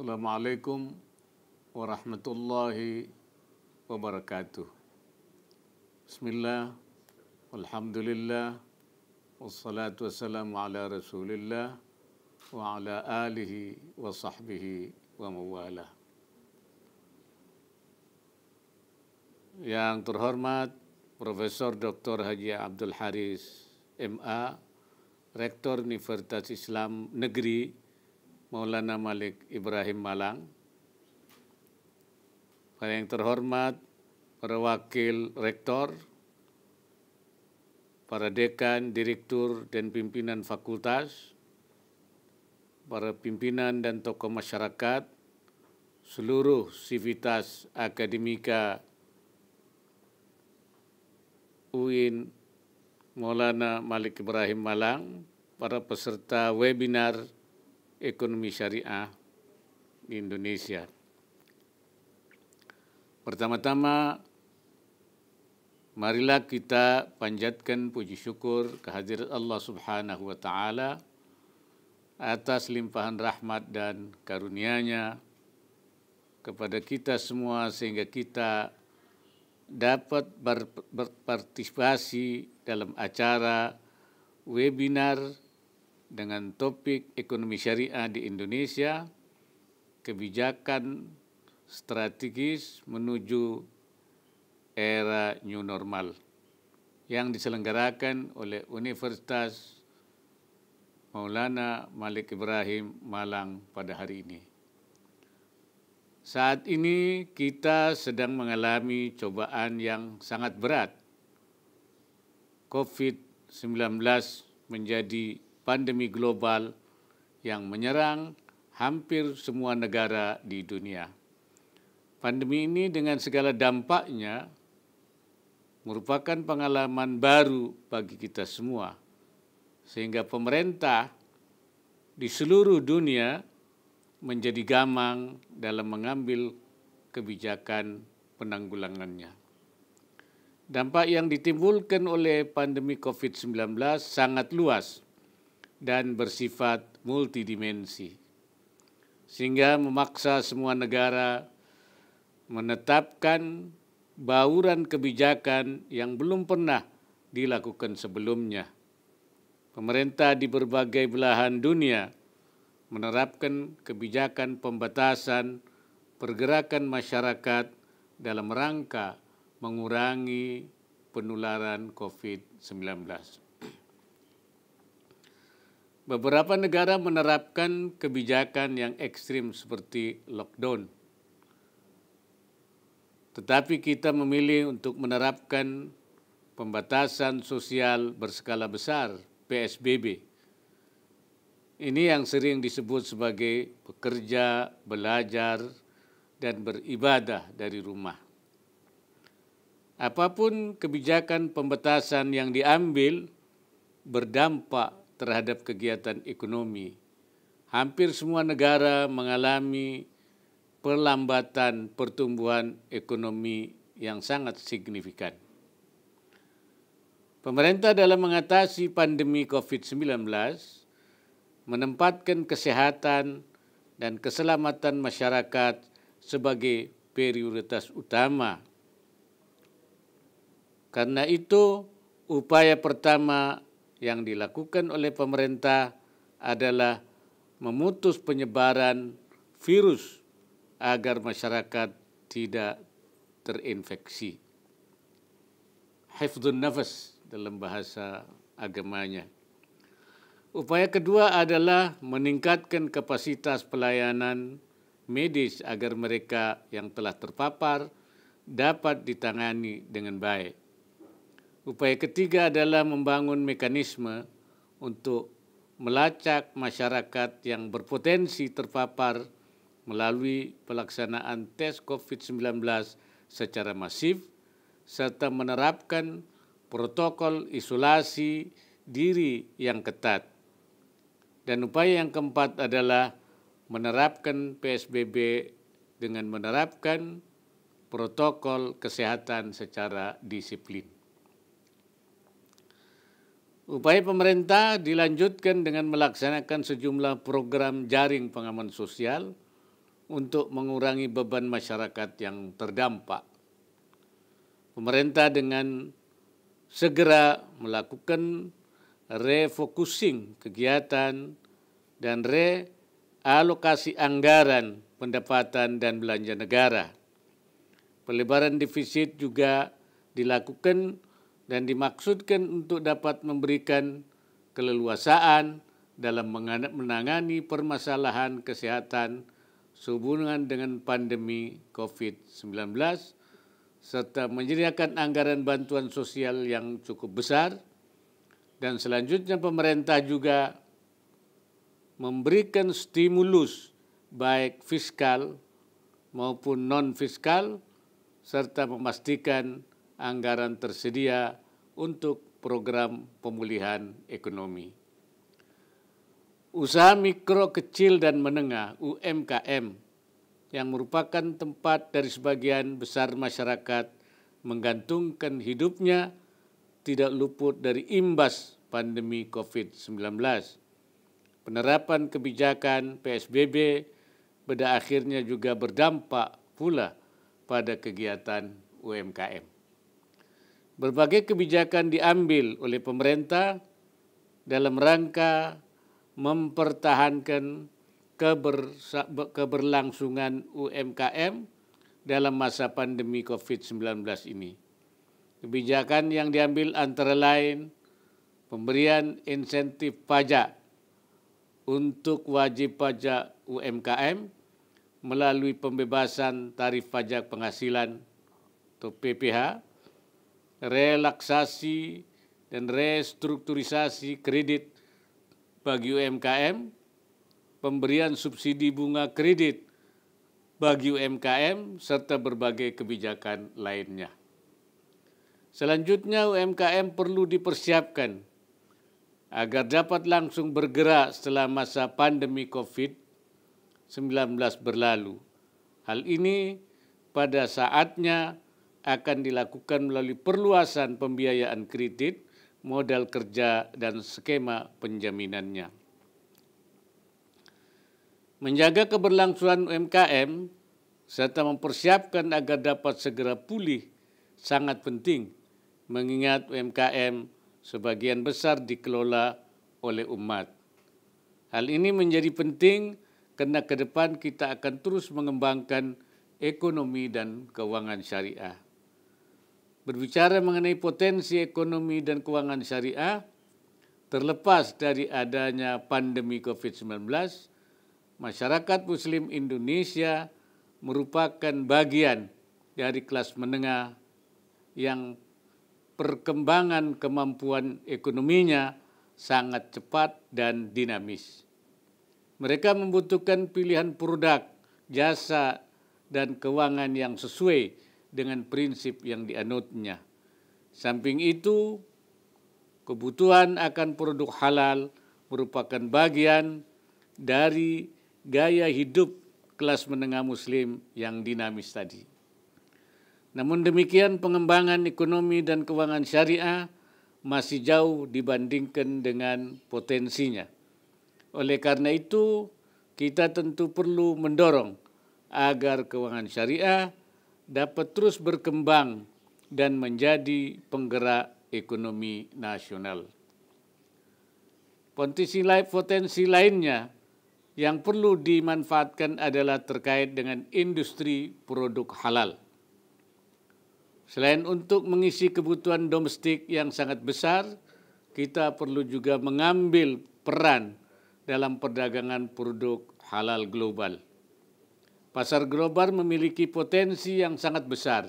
Assalamualaikum warahmatullahi wabarakatuh. Bismillah, alhamdulillah, wassalatu wassalamu ala rasulillah wa ala alihi wa sahbihi wa mawala. Yang terhormat Profesor Dr. Haji Abdul Haris MA, Rektor Universitas Islam Negeri Maulana Malik Ibrahim Malang, para yang terhormat, para wakil rektor, para dekan, direktur, dan pimpinan fakultas, para pimpinan dan tokoh masyarakat, seluruh sivitas akademika UIN Maulana Malik Ibrahim Malang, para peserta webinar ekonomi syariah di Indonesia. Pertama-tama, marilah kita panjatkan puji syukur kehadirat Allah Subhanahu wa taala atas limpahan rahmat dan karunia-Nya kepada kita semua sehingga kita dapat berpartisipasi dalam acara webinar dengan topik ekonomi syariah di Indonesia, kebijakan strategis menuju era new normal yang diselenggarakan oleh Universitas Maulana Malik Ibrahim Malang pada hari ini. Saat ini kita sedang mengalami cobaan yang sangat berat. COVID-19 menjadi pandemi global yang menyerang hampir semua negara di dunia. Pandemi ini dengan segala dampaknya merupakan pengalaman baru bagi kita semua. Sehingga pemerintah di seluruh dunia menjadi gamang dalam mengambil kebijakan penanggulangannya. Dampak yang ditimbulkan oleh pandemi COVID-19 sangat luas dan bersifat multidimensi, sehingga memaksa semua negara menetapkan bauran kebijakan yang belum pernah dilakukan sebelumnya. Pemerintah di berbagai belahan dunia menerapkan kebijakan pembatasan pergerakan masyarakat dalam rangka mengurangi penularan COVID-19. Beberapa negara menerapkan kebijakan yang ekstrim seperti lockdown. Tetapi kita memilih untuk menerapkan pembatasan sosial berskala besar, PSBB. Ini yang sering disebut sebagai bekerja, belajar, dan beribadah dari rumah. Apapun kebijakan pembatasan yang diambil berdampak terhadap kegiatan ekonomi. Hampir semua negara mengalami perlambatan pertumbuhan ekonomi yang sangat signifikan. Pemerintah dalam mengatasi pandemi COVID-19 menempatkan kesehatan dan keselamatan masyarakat sebagai prioritas utama. Karena itu, upaya pertama yang dilakukan oleh pemerintah adalah memutus penyebaran virus agar masyarakat tidak terinfeksi. Hifdun nafas dalam bahasa agamanya. Upaya kedua adalah meningkatkan kapasitas pelayanan medis agar mereka yang telah terpapar dapat ditangani dengan baik. Upaya ketiga adalah membangun mekanisme untuk melacak masyarakat yang berpotensi terpapar melalui pelaksanaan tes COVID-19 secara masif serta menerapkan protokol isolasi diri yang ketat. Dan upaya yang keempat adalah menerapkan PSBB dengan menerapkan protokol kesehatan secara disiplin. Upaya pemerintah dilanjutkan dengan melaksanakan sejumlah program jaring pengaman sosial untuk mengurangi beban masyarakat yang terdampak. Pemerintah dengan segera melakukan refocusing kegiatan dan realokasi anggaran pendapatan dan belanja negara. Pelebaran defisit juga dilakukan dan dimaksudkan untuk dapat memberikan keleluasaan dalam menangani permasalahan kesehatan sehubungan dengan pandemi COVID-19 serta menyediakan anggaran bantuan sosial yang cukup besar dan selanjutnya pemerintah juga memberikan stimulus baik fiskal maupun non-fiskal serta memastikan anggaran tersedia untuk program pemulihan ekonomi. Usaha mikro, kecil, dan menengah (UMKM) yang merupakan tempat dari sebagian besar masyarakat menggantungkan hidupnya tidak luput dari imbas pandemi COVID-19. Penerapan kebijakan PSBB pada akhirnya juga berdampak pula pada kegiatan UMKM. Berbagai kebijakan diambil oleh pemerintah dalam rangka mempertahankan keberlangsungan UMKM dalam masa pandemi COVID-19 ini. Kebijakan yang diambil antara lain pemberian insentif pajak untuk wajib pajak UMKM melalui pembebasan tarif pajak penghasilan atau PPH relaksasi dan restrukturisasi kredit bagi UMKM, pemberian subsidi bunga kredit bagi UMKM, serta berbagai kebijakan lainnya. Selanjutnya, UMKM perlu dipersiapkan agar dapat langsung bergerak setelah masa pandemi COVID-19 berlalu. Hal ini pada saatnya akan dilakukan melalui perluasan pembiayaan kredit, modal kerja, dan skema penjaminannya. Menjaga keberlangsungan UMKM serta mempersiapkan agar dapat segera pulih sangat penting, mengingat UMKM sebagian besar dikelola oleh umat. Hal ini menjadi penting karena ke depan kita akan terus mengembangkan ekonomi dan keuangan syariah berbicara mengenai potensi ekonomi dan keuangan syariah, terlepas dari adanya pandemi COVID-19, masyarakat Muslim Indonesia merupakan bagian dari kelas menengah yang perkembangan kemampuan ekonominya sangat cepat dan dinamis. Mereka membutuhkan pilihan produk, jasa, dan keuangan yang sesuai dengan prinsip yang dianutnya. Samping itu, kebutuhan akan produk halal merupakan bagian dari gaya hidup kelas menengah muslim yang dinamis tadi. Namun demikian pengembangan ekonomi dan keuangan syariah masih jauh dibandingkan dengan potensinya. Oleh karena itu, kita tentu perlu mendorong agar keuangan syariah dapat terus berkembang dan menjadi penggerak ekonomi nasional. Potensi, potensi lainnya yang perlu dimanfaatkan adalah terkait dengan industri produk halal. Selain untuk mengisi kebutuhan domestik yang sangat besar, kita perlu juga mengambil peran dalam perdagangan produk halal global. Pasar global memiliki potensi yang sangat besar.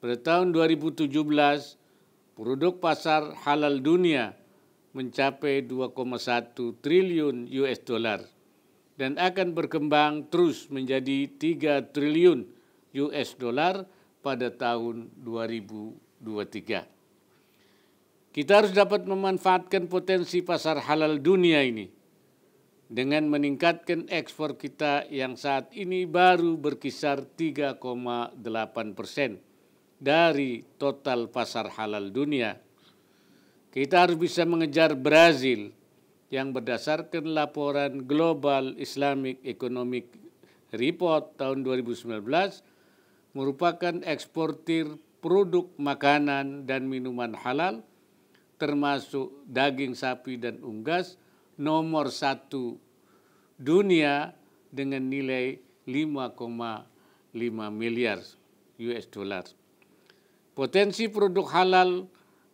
Pada tahun 2017, produk pasar halal dunia mencapai 2,1 triliun US dollar dan akan berkembang terus menjadi 3 triliun US dollar pada tahun 2023. Kita harus dapat memanfaatkan potensi pasar halal dunia ini dengan meningkatkan ekspor kita yang saat ini baru berkisar 3,8 persen dari total pasar halal dunia. Kita harus bisa mengejar Brazil yang berdasarkan laporan Global Islamic Economic Report tahun 2019 merupakan eksportir produk makanan dan minuman halal termasuk daging sapi dan unggas – nomor satu dunia dengan nilai 5,5 miliar US dollar. Potensi produk halal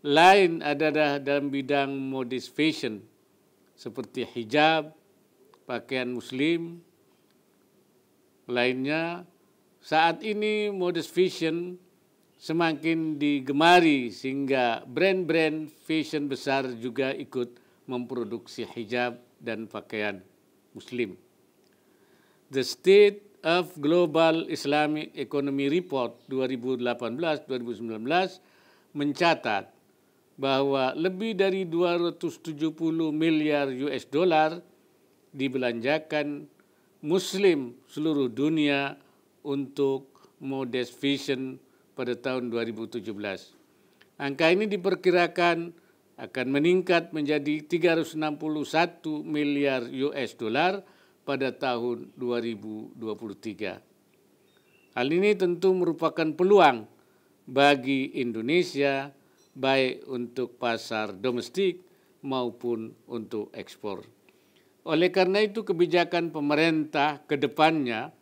lain adalah dalam bidang modis fashion seperti hijab, pakaian muslim, lainnya. Saat ini modis fashion semakin digemari sehingga brand-brand fashion besar juga ikut memproduksi hijab dan pakaian muslim. The State of Global Islamic Economy Report 2018-2019 mencatat bahwa lebih dari 270 miliar US dollar dibelanjakan muslim seluruh dunia untuk modest vision pada tahun 2017. Angka ini diperkirakan akan meningkat menjadi 361 miliar US dollar pada tahun 2023. Hal ini tentu merupakan peluang bagi Indonesia baik untuk pasar domestik maupun untuk ekspor. Oleh karena itu kebijakan pemerintah ke depannya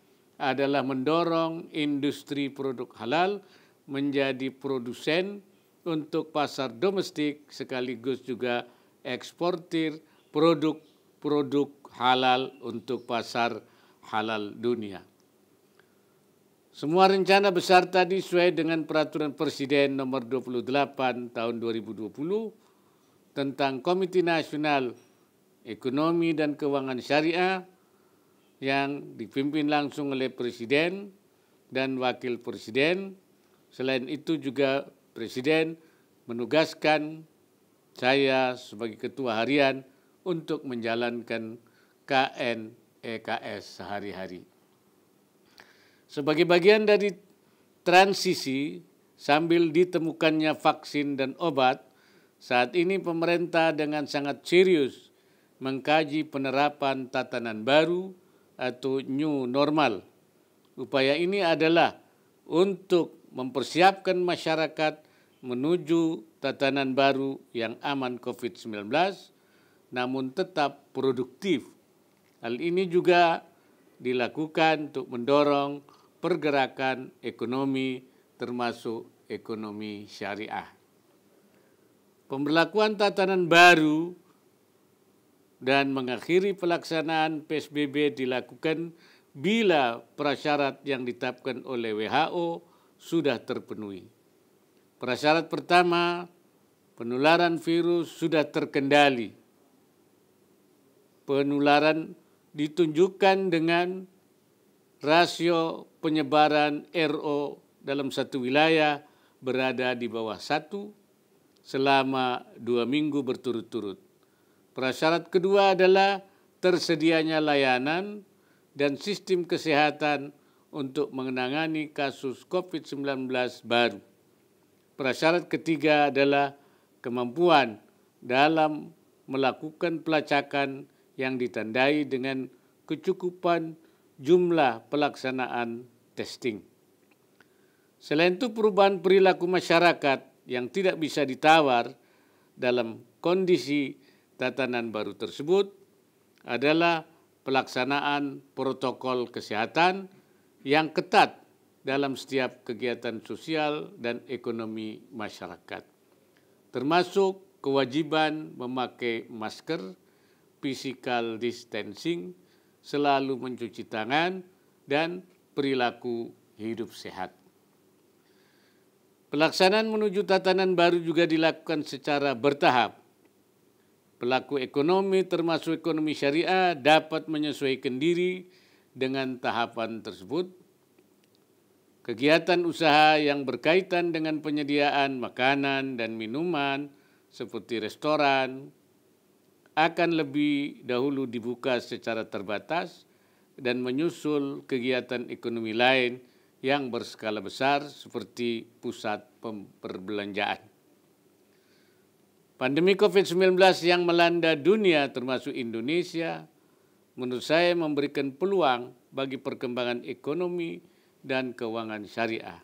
adalah mendorong industri produk halal menjadi produsen untuk pasar domestik sekaligus juga eksportir produk-produk halal untuk pasar halal dunia. Semua rencana besar tadi sesuai dengan peraturan Presiden nomor 28 tahun 2020 tentang Komite Nasional Ekonomi dan Keuangan Syariah yang dipimpin langsung oleh Presiden dan Wakil Presiden. Selain itu juga Presiden menugaskan saya sebagai ketua harian untuk menjalankan KNEKS sehari-hari. Sebagai bagian dari transisi sambil ditemukannya vaksin dan obat, saat ini pemerintah dengan sangat serius mengkaji penerapan tatanan baru atau new normal. Upaya ini adalah untuk mempersiapkan masyarakat menuju tatanan baru yang aman COVID-19, namun tetap produktif. Hal ini juga dilakukan untuk mendorong pergerakan ekonomi termasuk ekonomi syariah. Pemberlakuan tatanan baru dan mengakhiri pelaksanaan PSBB dilakukan bila prasyarat yang ditetapkan oleh WHO sudah terpenuhi. Prasyarat pertama, penularan virus sudah terkendali. Penularan ditunjukkan dengan rasio penyebaran RO dalam satu wilayah berada di bawah satu selama dua minggu berturut-turut. Prasyarat kedua adalah tersedianya layanan dan sistem kesehatan untuk menangani kasus COVID-19 baru. Prasyarat ketiga adalah kemampuan dalam melakukan pelacakan yang ditandai dengan kecukupan jumlah pelaksanaan testing. Selain itu perubahan perilaku masyarakat yang tidak bisa ditawar dalam kondisi tatanan baru tersebut adalah pelaksanaan protokol kesehatan yang ketat dalam setiap kegiatan sosial dan ekonomi masyarakat, termasuk kewajiban memakai masker, physical distancing, selalu mencuci tangan, dan perilaku hidup sehat. Pelaksanaan menuju tatanan baru juga dilakukan secara bertahap. Pelaku ekonomi termasuk ekonomi syariah dapat menyesuaikan diri dengan tahapan tersebut, kegiatan usaha yang berkaitan dengan penyediaan makanan dan minuman seperti restoran akan lebih dahulu dibuka secara terbatas dan menyusul kegiatan ekonomi lain yang berskala besar seperti pusat perbelanjaan. Pandemi COVID-19 yang melanda dunia termasuk Indonesia menurut saya memberikan peluang bagi perkembangan ekonomi dan keuangan syariah.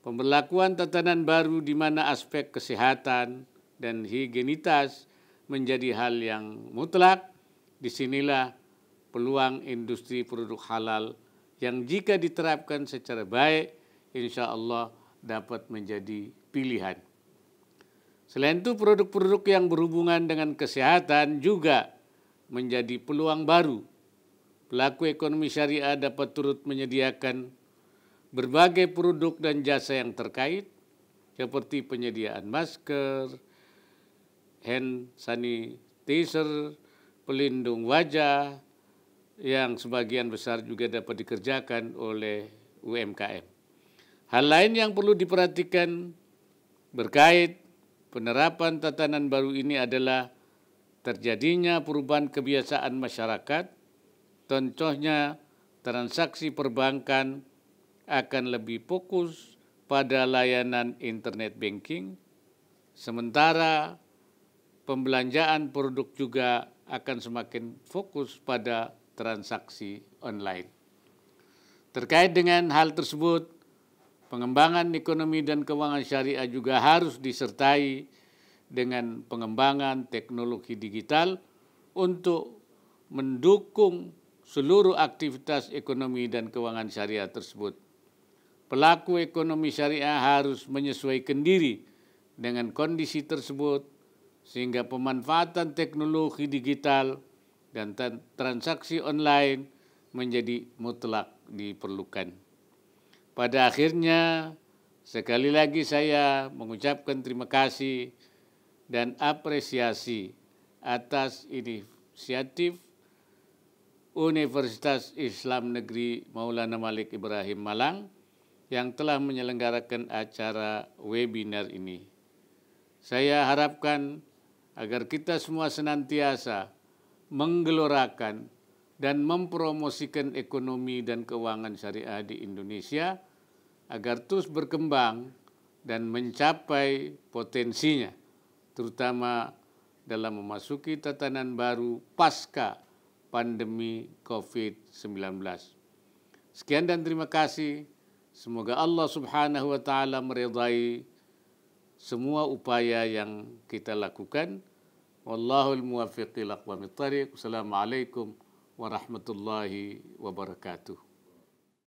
Pemberlakuan tatanan baru di mana aspek kesehatan dan higienitas menjadi hal yang mutlak, disinilah peluang industri produk halal yang jika diterapkan secara baik, insya Allah dapat menjadi pilihan. Selain itu, produk-produk yang berhubungan dengan kesehatan juga menjadi peluang baru. Pelaku ekonomi syariah dapat turut menyediakan berbagai produk dan jasa yang terkait seperti penyediaan masker, hand sanitizer, pelindung wajah yang sebagian besar juga dapat dikerjakan oleh UMKM. Hal lain yang perlu diperhatikan berkait penerapan tatanan baru ini adalah terjadinya perubahan kebiasaan masyarakat, contohnya transaksi perbankan akan lebih fokus pada layanan internet banking, sementara pembelanjaan produk juga akan semakin fokus pada transaksi online. Terkait dengan hal tersebut, pengembangan ekonomi dan keuangan syariah juga harus disertai dengan pengembangan teknologi digital untuk mendukung seluruh aktivitas ekonomi dan keuangan syariah tersebut. Pelaku ekonomi syariah harus menyesuaikan diri dengan kondisi tersebut sehingga pemanfaatan teknologi digital dan transaksi online menjadi mutlak diperlukan. Pada akhirnya, sekali lagi saya mengucapkan terima kasih dan apresiasi atas inisiatif Universitas Islam Negeri Maulana Malik Ibrahim Malang yang telah menyelenggarakan acara webinar ini. Saya harapkan agar kita semua senantiasa menggelorakan dan mempromosikan ekonomi dan keuangan syariah di Indonesia agar terus berkembang dan mencapai potensinya terutama dalam memasuki tatanan baru pasca pandemi COVID-19. Sekian dan terima kasih. Semoga Allah Subhanahu wa taala meredai semua upaya yang kita lakukan. Wallahul muwaffiq ila aqwamit Wassalamualaikum warahmatullahi wabarakatuh.